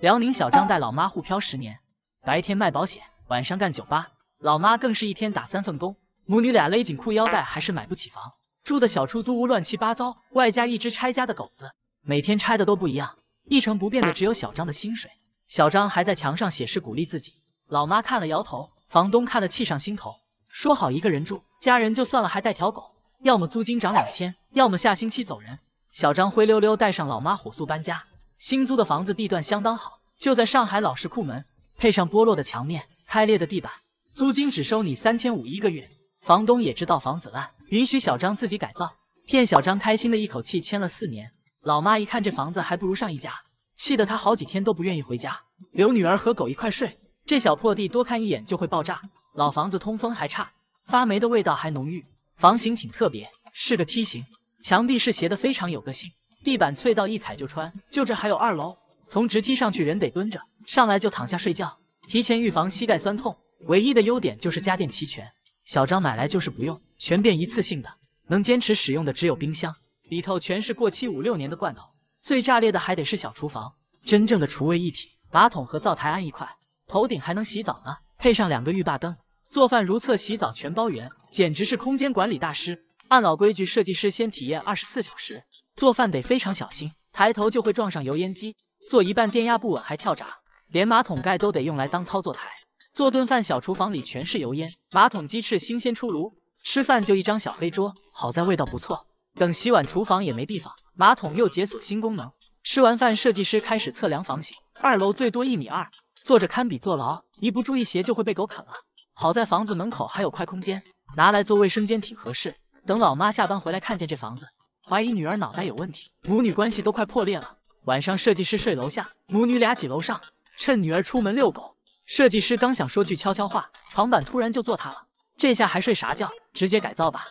辽宁小张带老妈互漂十年，白天卖保险，晚上干酒吧，老妈更是一天打三份工，母女俩勒紧裤腰带还是买不起房，住的小出租屋乱七八糟，外加一只拆家的狗子，每天拆的都不一样，一成不变的只有小张的薪水。小张还在墙上写诗鼓励自己，老妈看了摇头，房东看了气上心头，说好一个人住，家人就算了，还带条狗，要么租金涨两千，要么下星期走人。小张灰溜溜带上老妈火速搬家。新租的房子地段相当好，就在上海老石库门，配上剥落的墙面、开裂的地板，租金只收你三千五一个月。房东也知道房子烂，允许小张自己改造，骗小张开心的一口气签了四年。老妈一看这房子还不如上一家，气得她好几天都不愿意回家，留女儿和狗一块睡。这小破地多看一眼就会爆炸。老房子通风还差，发霉的味道还浓郁。房型挺特别，是个梯形，墙壁是斜的，非常有个性。地板脆到一踩就穿，就这还有二楼，从直梯上去人得蹲着上来就躺下睡觉，提前预防膝盖酸痛。唯一的优点就是家电齐全，小张买来就是不用，全变一次性的，能坚持使用的只有冰箱，里头全是过期五六年的罐头。最炸裂的还得是小厨房，真正的厨卫一体，马桶和灶台安一块，头顶还能洗澡呢，配上两个浴霸灯，做饭、如厕、洗澡全包圆，简直是空间管理大师。按老规矩，设计师先体验二十四小时。做饭得非常小心，抬头就会撞上油烟机。做一半电压不稳还跳闸，连马桶盖都得用来当操作台。做顿饭小厨房里全是油烟，马桶鸡翅新鲜出炉。吃饭就一张小黑桌，好在味道不错。等洗碗厨房也没地方，马桶又解锁新功能。吃完饭设计师开始测量房型，二楼最多一米二，坐着堪比坐牢。一不注意鞋就会被狗啃了。好在房子门口还有块空间，拿来做卫生间挺合适。等老妈下班回来看见这房子。怀疑女儿脑袋有问题，母女关系都快破裂了。晚上设计师睡楼下，母女俩挤楼上。趁女儿出门遛狗，设计师刚想说句悄悄话，床板突然就坐塌了。这下还睡啥觉？直接改造吧。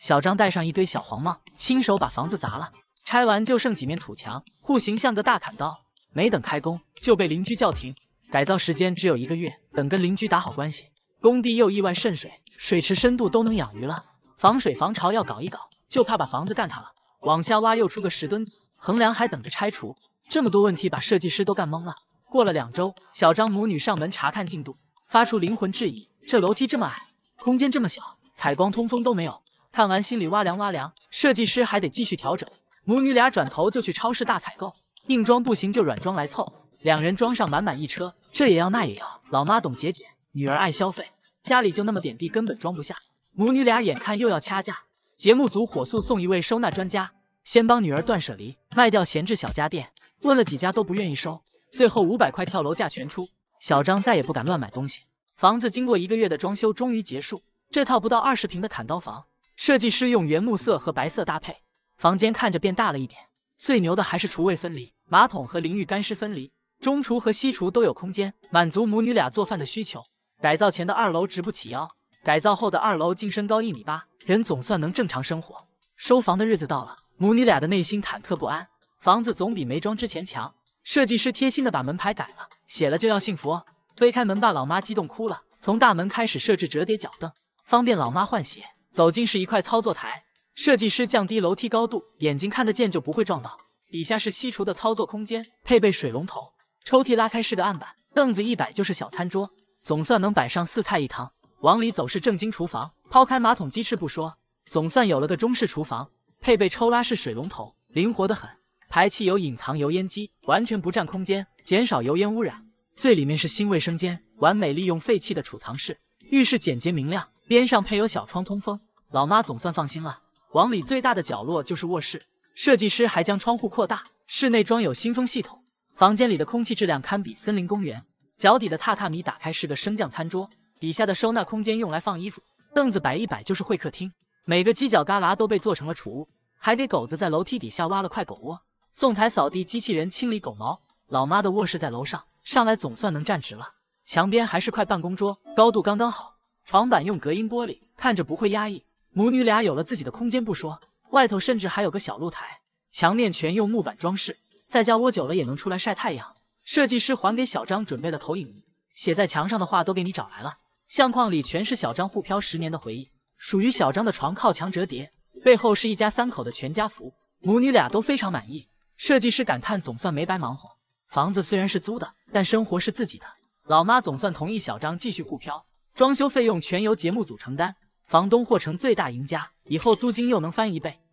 小张戴上一堆小黄帽，亲手把房子砸了。拆完就剩几面土墙，户型像个大砍刀。没等开工就被邻居叫停。改造时间只有一个月，等跟邻居打好关系，工地又意外渗水，水池深度都能养鱼了，防水防潮要搞一搞，就怕把房子干塌了。往下挖又出个石墩子，横梁还等着拆除，这么多问题把设计师都干懵了。过了两周，小张母女上门查看进度，发出灵魂质疑：这楼梯这么矮，空间这么小，采光通风都没有。看完心里哇凉哇凉，设计师还得继续调整。母女俩转头就去超市大采购，硬装不行就软装来凑。两人装上满满一车，这也要那也要。老妈懂节俭，女儿爱消费，家里就那么点地，根本装不下。母女俩眼看又要掐架，节目组火速送一位收纳专家。先帮女儿断舍离，卖掉闲置小家电，问了几家都不愿意收，最后五百块跳楼价全出。小张再也不敢乱买东西。房子经过一个月的装修终于结束。这套不到二十平的砍刀房，设计师用原木色和白色搭配，房间看着变大了一点。最牛的还是厨卫分离，马桶和淋浴干湿分离，中厨和西厨都有空间，满足母女俩做饭的需求。改造前的二楼直不起腰，改造后的二楼净身高一米八，人总算能正常生活。收房的日子到了。母女俩的内心忐忑不安，房子总比没装之前强。设计师贴心的把门牌改了，写了就要幸福。推开门，把老妈激动哭了。从大门开始设置折叠脚凳，方便老妈换鞋。走进是一块操作台，设计师降低楼梯高度，眼睛看得见就不会撞到。底下是西厨的操作空间，配备水龙头、抽屉拉开是个案板、凳子一摆就是小餐桌，总算能摆上四菜一汤。往里走是正经厨房，抛开马桶鸡翅不说，总算有了个中式厨房。配备抽拉式水龙头，灵活得很。排气有隐藏油烟机，完全不占空间，减少油烟污染。最里面是新卫生间，完美利用废弃的储藏室。浴室简洁明亮，边上配有小窗通风。老妈总算放心了。往里最大的角落就是卧室，设计师还将窗户扩大，室内装有新风系统，房间里的空气质量堪比森林公园。脚底的榻榻米打开是个升降餐桌，底下的收纳空间用来放衣服。凳子摆一摆就是会客厅，每个犄角旮旯都被做成了储物。还给狗子在楼梯底下挖了块狗窝，送台扫地机器人清理狗毛。老妈的卧室在楼上，上来总算能站直了。墙边还是块办公桌，高度刚刚好。床板用隔音玻璃，看着不会压抑。母女俩有了自己的空间不说，外头甚至还有个小露台，墙面全用木板装饰，在家窝久了也能出来晒太阳。设计师还给小张准备了投影仪，写在墙上的话都给你找来了，相框里全是小张沪漂十年的回忆。属于小张的床靠墙折叠。背后是一家三口的全家福，母女俩都非常满意。设计师感叹，总算没白忙活。房子虽然是租的，但生活是自己的。老妈总算同意小张继续沪漂，装修费用全由节目组承担，房东或成最大赢家，以后租金又能翻一倍。